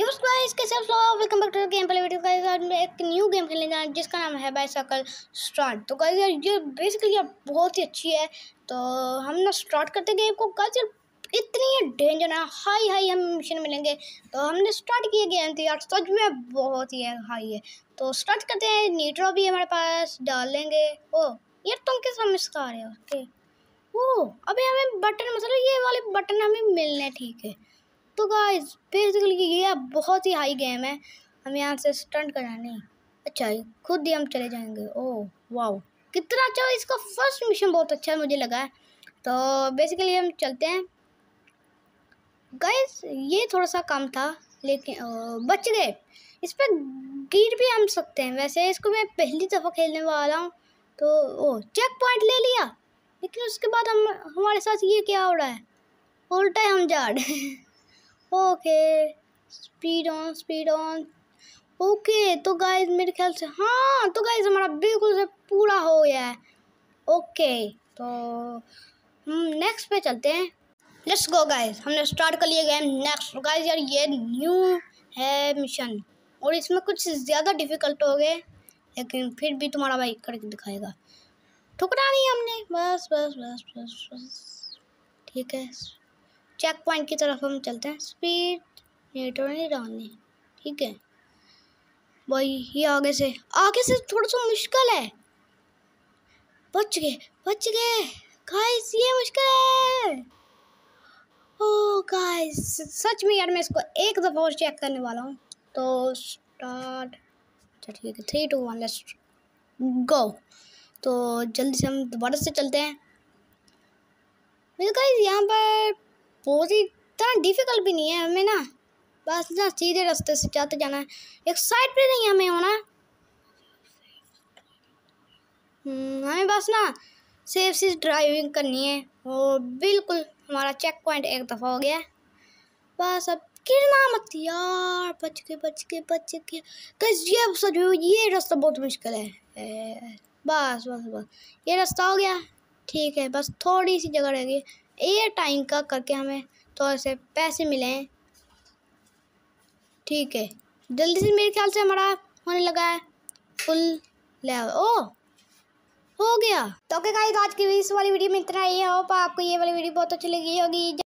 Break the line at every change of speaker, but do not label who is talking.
welcome back to game play video guys एक new game खेलने जा जिसका नाम है बाई सकल स्टार्ट तो गाइस ये बेसिकली यार बहुत ही अच्छी है तो हम ना स्टार्ट करते गेम को गाइस यार इतनी ही डेंजर है हाई हाई हम मिशन मिलेंगे तो हमने स्टार्ट किए गेम थे यार सच में बहुत ही हाई है तो स्टार्ट करते हैं नीट्रो भी हमारे पास डालेंगे ओ यार तो तुम किस मिस कर रहे हो ओके ओ अभी हमें बटन मतलब ये वाले बटन हमें मिलने ठीक है तो गाइस बेसिकली ये बहुत ही हाई गेम है हम यहाँ से स्टंट कराने अच्छा खुद ही हम चले जाएंगे ओ वाओ कितना अच्छा इसका फर्स्ट मिशन बहुत अच्छा है मुझे लगा है तो बेसिकली हम चलते हैं गाइस ये थोड़ा सा कम था लेकिन ओ, बच गए इस पर गिर भी हम सकते हैं वैसे इसको मैं पहली दफ़ा खेलने वाला हूँ तो ओ चेक पॉइंट ले लिया लेकिन उसके बाद हम हमारे साथ ये क्या हो रहा है उल्टा हम जा रहे हैं okay speed on speed on okay तो गाइज मेरे ख्याल से हाँ तो गाइज हमारा बिल्कुल से पूरा हो गया है ओके तो हम नेक्स्ट पे चलते हैं लेट्स गो गाइज हमने स्टार्ट कर लिया गेम नेक्स्ट गाइज यार ये न्यू है मिशन और इसमें कुछ ज़्यादा डिफ़िकल्ट हो गए लेकिन फिर भी तुम्हारा भाई करके दिखाएगा ठुकरा नहीं हमने बस बस बस बस बस ठीक है चेक पॉइंट की तरफ हम चलते हैं स्पीड नेटवर्क डालनी ठीक है भाई ये आगे से आगे से थोड़ा सा मुश्किल है बच गए बच गए गाइस ये मुश्किल है ओ oh, गाइस सच में यार मैं इसको एक दफ़ा और चेक करने वाला हूँ तो स्टार्ट अच्छा ठीक है three two one let's go तो जल्दी से हम दोबारा से चलते हैं गाइस यहाँ पर बहुत ही इतना डिफ़िकल्ट भी नहीं है हमें ना बस ना सीधे रास्ते से जाते जाना है एक साइड पे नहीं हमें होना हम्म, हमें बस ना सेफ सी ड्राइविंग करनी है और बिल्कुल हमारा चेक पॉइंट एक दफ़ा हो गया बस अब गिरना मत यार बच के बच के बच के कस ये सच ये रास्ता बहुत मुश्किल है बस बस बस ये रास्ता हो गया ठीक है बस थोड़ी सी जगह रह गई एयर टाइम का करके हमें थोड़े से पैसे मिले ठीक है जल्दी से मेरे ख्याल से हमारा होने लगा है फुल लेवल ओ हो गया तो क्या आज की इस वाली वीडियो में इतना ही है आपको ये वाली वीडियो बहुत अच्छी लगी होगी